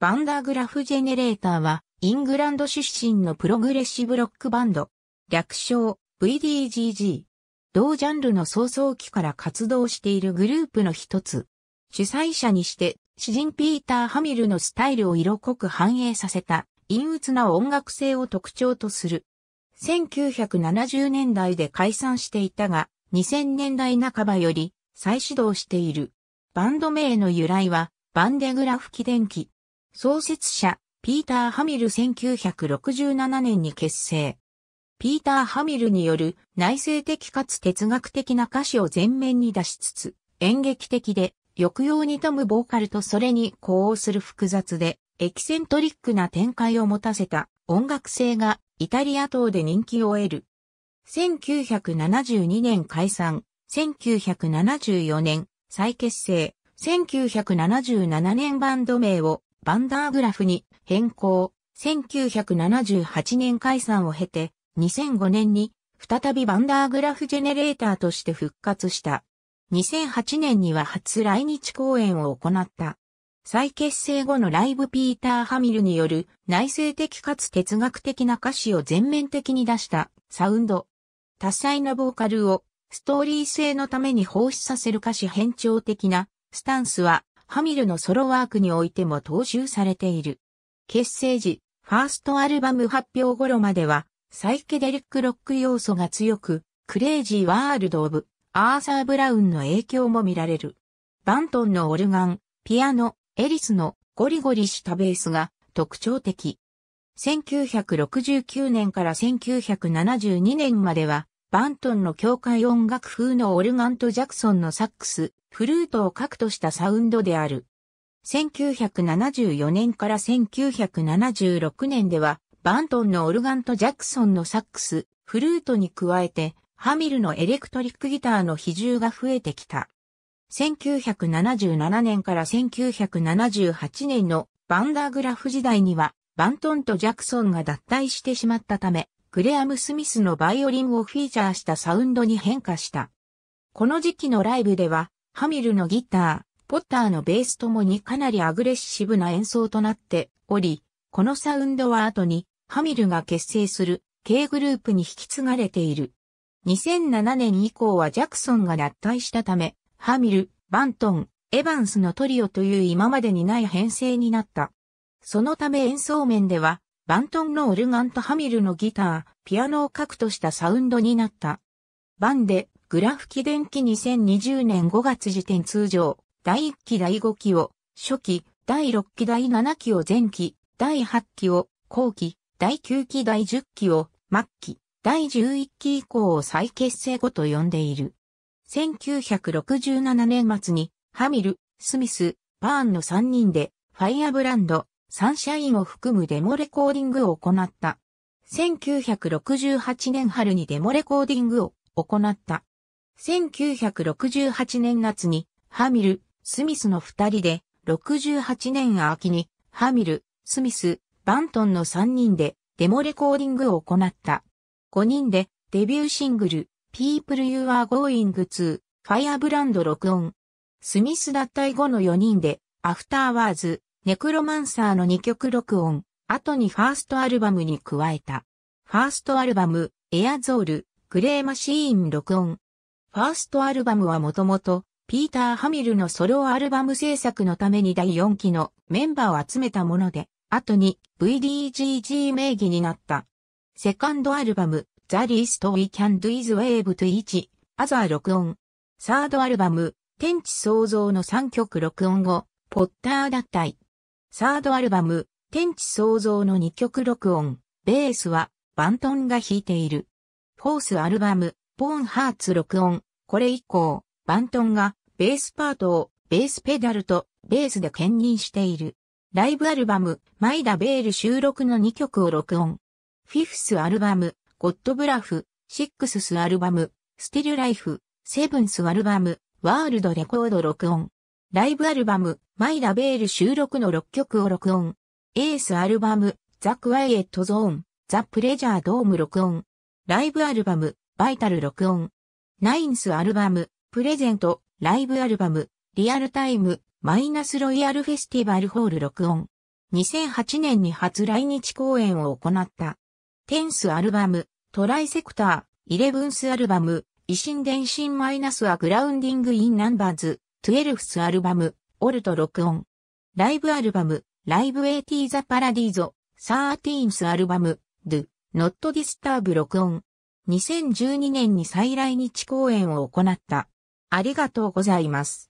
バンダーグラフジェネレーターは、イングランド出身のプログレッシブロックバンド、略称 VDGG。同ジャンルの創造期から活動しているグループの一つ。主催者にして、詩人ピーター・ハミルのスタイルを色濃く反映させた、陰鬱な音楽性を特徴とする。1970年代で解散していたが、2000年代半ばより再始動している。バンド名の由来は、バンデグラフ記念機。創設者、ピーター・ハミル1967年に結成。ピーター・ハミルによる内政的かつ哲学的な歌詞を前面に出しつつ、演劇的で、抑揚に富むボーカルとそれに呼応する複雑で、エキセントリックな展開を持たせた音楽性がイタリア等で人気を得る。1972年解散、1974年再結成、1977年バンド名をバンダーグラフに変更。1978年解散を経て、2005年に再びバンダーグラフジェネレーターとして復活した。2008年には初来日公演を行った。再結成後のライブピーター・ハミルによる内省的かつ哲学的な歌詞を全面的に出したサウンド。多彩なボーカルをストーリー性のために放出させる歌詞変調的なスタンスはハミルのソロワークにおいても踏襲されている。結成時、ファーストアルバム発表頃までは、サイケデリックロック要素が強く、クレイジーワールド・オブ・アーサー・ブラウンの影響も見られる。バントンのオルガン、ピアノ、エリスのゴリゴリしたベースが特徴的。1969年から1972年までは、バントンの教会音楽風のオルガンとジャクソンのサックス、フルートを核としたサウンドである。1974年から1976年では、バントンのオルガンとジャクソンのサックス、フルートに加えて、ハミルのエレクトリックギターの比重が増えてきた。1977年から1978年のバンダーグラフ時代には、バントンとジャクソンが脱退してしまったため、グレアム・スミスのバイオリンをフィーチャーしたサウンドに変化した。この時期のライブでは、ハミルのギター、ポッターのベースともにかなりアグレッシブな演奏となっており、このサウンドは後にハミルが結成する K グループに引き継がれている。2007年以降はジャクソンが脱退したため、ハミル、バントン、エヴァンスのトリオという今までにない編成になった。そのため演奏面ではバントンのオルガンとハミルのギター、ピアノを核としたサウンドになった。バンで、グラフ記電記2020年5月時点通常、第1期第5期を、初期、第6期第7期を前期、第8期を、後期、第9期第10期を、末期、第11期以降を再結成後と呼んでいる。1967年末に、ハミル、スミス、パーンの3人で、ファイアブランド、サンシャインを含むデモレコーディングを行った。1968年春にデモレコーディングを行った。1968年夏にハミル、スミスの二人で、68年秋にハミル、スミス、バントンの三人でデモレコーディングを行った。5人でデビューシングル People You Are Going To ファイアブランド録音。スミス脱退後の4人でアフターワーズネクロマンサーの2曲録音、後にファーストアルバムに加えた。ファーストアルバム、エアゾール、グレーマシーン録音。ファーストアルバムはもともと、ピーター・ハミルのソロアルバム制作のために第4期のメンバーを集めたもので、後に VDGG 名義になった。セカンドアルバム、ザ・リスト・ウィ・キャン・ドゥ・イズ・ウェーブ・トゥ・イチ、アザー録音。サードアルバム、天地創造の3曲録音後、ポッター脱退。サードアルバム、天地創造の2曲録音、ベースは、バントンが弾いている。フォースアルバム、ポーンハーツ録音、これ以降、バントンが、ベースパートを、ベースペダルと、ベースで兼任している。ライブアルバム、マイダ・ベール収録の2曲を録音。フィフスアルバム、ゴッド・ブラフ、シックススアルバム、スティル・ライフ、セブンスアルバム、ワールド・レコード録音。ライブアルバム、マイラベール収録の6曲を録音。エースアルバム、ザ・クワイエット・ゾーン、ザ・プレジャー・ドーム録音。ライブアルバム、バイタル録音。ナインスアルバム、プレゼント、ライブアルバム、リアルタイム、マイナスロイヤルフェスティバルホール録音。2008年に初来日公演を行った。テンスアルバム、トライセクター、イレブンスアルバム、維新電信マイナスはグラウンディングインナンバーズ、12スアルバム、オルト録音。ライブアルバム、ライブエイティーザパラディーゾ、13スアルバム、ドゥ、ノットディスターブ録音。2012年に再来日公演を行った。ありがとうございます。